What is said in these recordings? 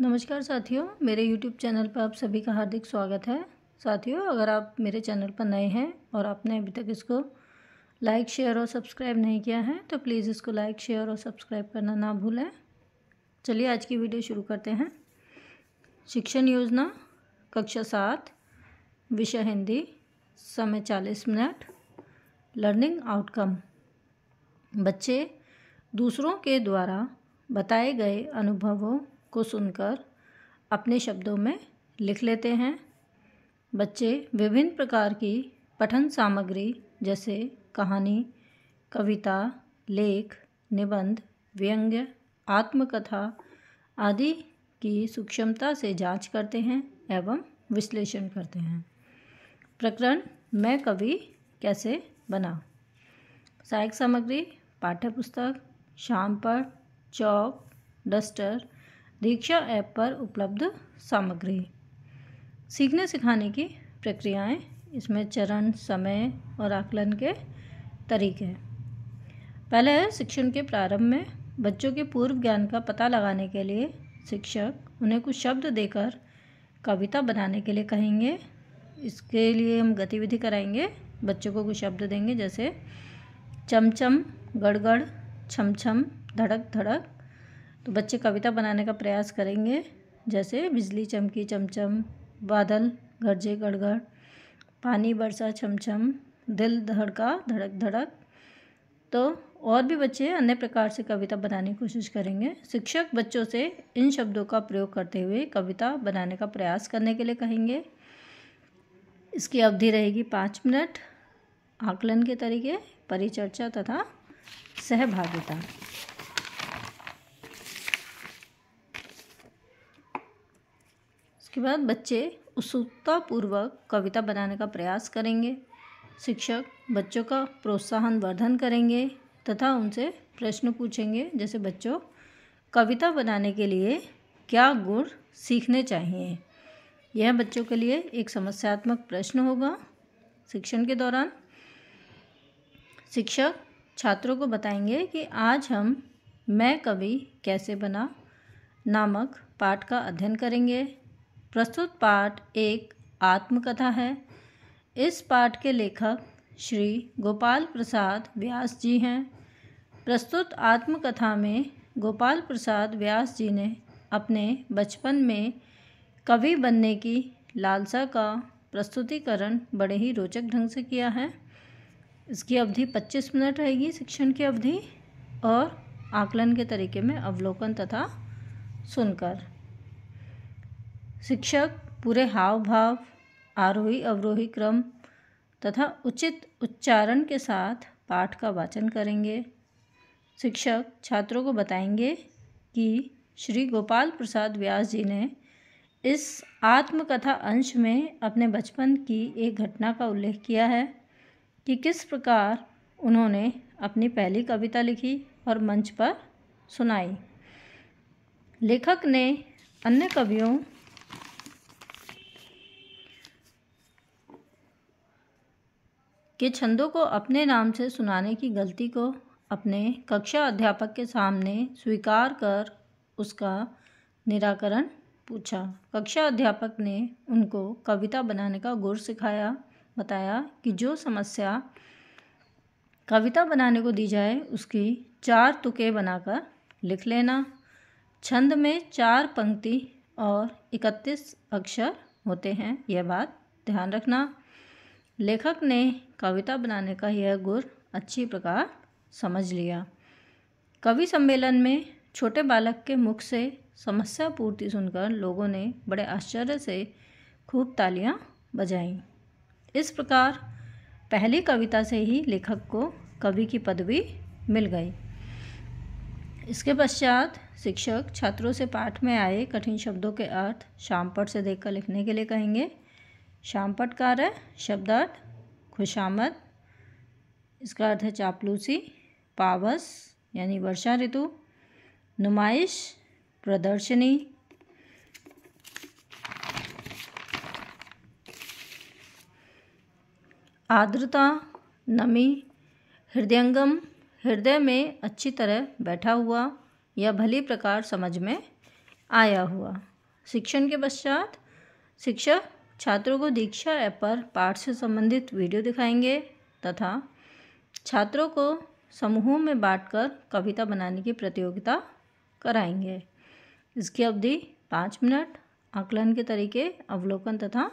नमस्कार साथियों मेरे YouTube चैनल पर आप सभी का हार्दिक स्वागत है साथियों अगर आप मेरे चैनल पर नए हैं और आपने अभी तक इसको लाइक शेयर और सब्सक्राइब नहीं किया है तो प्लीज़ इसको लाइक शेयर और सब्सक्राइब करना ना भूलें चलिए आज की वीडियो शुरू करते हैं शिक्षण योजना कक्षा सात विषय हिंदी समय चालीस मिनट लर्निंग आउटकम बच्चे दूसरों के द्वारा बताए गए अनुभवों को सुनकर अपने शब्दों में लिख लेते हैं बच्चे विभिन्न प्रकार की पठन सामग्री जैसे कहानी कविता लेख निबंध व्यंग्य आत्मकथा आदि की सूक्ष्मता से जांच करते हैं एवं विश्लेषण करते हैं प्रकरण मैं कवि कैसे बना सहायक सामग्री पाठ्य पुस्तक शाम पर चौक डस्टर दीक्षा ऐप पर उपलब्ध सामग्री सीखने सिखाने की प्रक्रियाएं इसमें चरण समय और आकलन के तरीके पहले शिक्षण के प्रारंभ में बच्चों के पूर्व ज्ञान का पता लगाने के लिए शिक्षक उन्हें कुछ शब्द देकर कविता बनाने के लिए कहेंगे इसके लिए हम गतिविधि कराएंगे बच्चों को कुछ शब्द देंगे जैसे चमचम गड़गड़ छमछम धड़क धड़क तो बच्चे कविता बनाने का प्रयास करेंगे जैसे बिजली चमकी चमचम बादल गरजे गड़गड़ पानी बरसा छमछम दिल धड़का धड़क धड़क तो और भी बच्चे अन्य प्रकार से कविता बनाने की कोशिश करेंगे शिक्षक बच्चों से इन शब्दों का प्रयोग करते हुए कविता बनाने का प्रयास करने के लिए कहेंगे इसकी अवधि रहेगी पाँच मिनट आकलन के तरीके परिचर्चा तथा सहभागिता उसके बाद बच्चे उत्सुकतापूर्वक कविता बनाने का प्रयास करेंगे शिक्षक बच्चों का प्रोत्साहन वर्धन करेंगे तथा उनसे प्रश्न पूछेंगे जैसे बच्चों कविता बनाने के लिए क्या गुण सीखने चाहिए यह बच्चों के लिए एक समस्यात्मक प्रश्न होगा शिक्षण के दौरान शिक्षक छात्रों को बताएंगे कि आज हम मैं कवि कैसे बना नामक पाठ का अध्ययन करेंगे प्रस्तुत पाठ एक आत्मकथा है इस पाठ के लेखक श्री गोपाल प्रसाद व्यास जी हैं प्रस्तुत आत्मकथा में गोपाल प्रसाद व्यास जी ने अपने बचपन में कवि बनने की लालसा का प्रस्तुतिकरण बड़े ही रोचक ढंग से किया है इसकी अवधि 25 मिनट रहेगी शिक्षण की अवधि और आकलन के तरीके में अवलोकन तथा सुनकर शिक्षक पूरे हाव भाव आरोही अवरोही क्रम तथा उचित उच्चारण के साथ पाठ का वाचन करेंगे शिक्षक छात्रों को बताएंगे कि श्री गोपाल प्रसाद व्यास जी ने इस आत्मकथा अंश में अपने बचपन की एक घटना का उल्लेख किया है कि किस प्रकार उन्होंने अपनी पहली कविता लिखी और मंच पर सुनाई लेखक ने अन्य कवियों के छंदों को अपने नाम से सुनाने की गलती को अपने कक्षा अध्यापक के सामने स्वीकार कर उसका निराकरण पूछा कक्षा अध्यापक ने उनको कविता बनाने का गुर सिखाया बताया कि जो समस्या कविता बनाने को दी जाए उसकी चार तुके बनाकर लिख लेना छंद में चार पंक्ति और इकतीस अक्षर होते हैं यह बात ध्यान रखना लेखक ने कविता बनाने का यह गुर अच्छी प्रकार समझ लिया कवि सम्मेलन में छोटे बालक के मुख से समस्या पूर्ति सुनकर लोगों ने बड़े आश्चर्य से खूब तालियां बजाईं इस प्रकार पहली कविता से ही लेखक को कवि की पदवी मिल गई इसके पश्चात शिक्षक छात्रों से पाठ में आए कठिन शब्दों के अर्थ शाम पर से देखकर लिखने के लिए कहेंगे शामपटकार है शब्दार्थ खुशामद इसका अर्थ है चापलूसी पावस यानी वर्षा ऋतु नुमाइश प्रदर्शनी आर्द्रता नमी हृदयंगम हृदय में अच्छी तरह बैठा हुआ या भली प्रकार समझ में आया हुआ शिक्षण के पश्चात शिक्षा छात्रों को दीक्षा ऐप पर पाठ से संबंधित वीडियो दिखाएंगे तथा छात्रों को समूहों में बांटकर कविता बनाने की प्रतियोगिता कराएंगे इसकी अवधि पाँच मिनट आकलन के तरीके अवलोकन तथा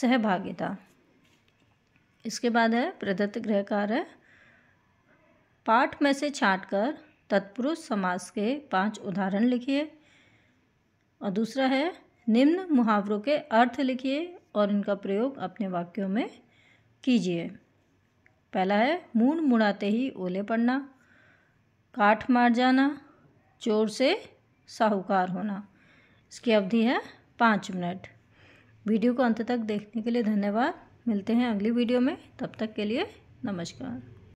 सहभागिता इसके बाद है प्रदत्त गृह कार्य पाठ में से छाँट कर तत्पुरुष समाज के पांच उदाहरण लिखिए और दूसरा है निम्न मुहावरों के अर्थ लिखिए और इनका प्रयोग अपने वाक्यों में कीजिए पहला है मूड़ मुड़ाते ही ओले पड़ना काठ मार जाना चोर से साहूकार होना इसकी अवधि है पाँच मिनट वीडियो को अंत तक देखने के लिए धन्यवाद मिलते हैं अगली वीडियो में तब तक के लिए नमस्कार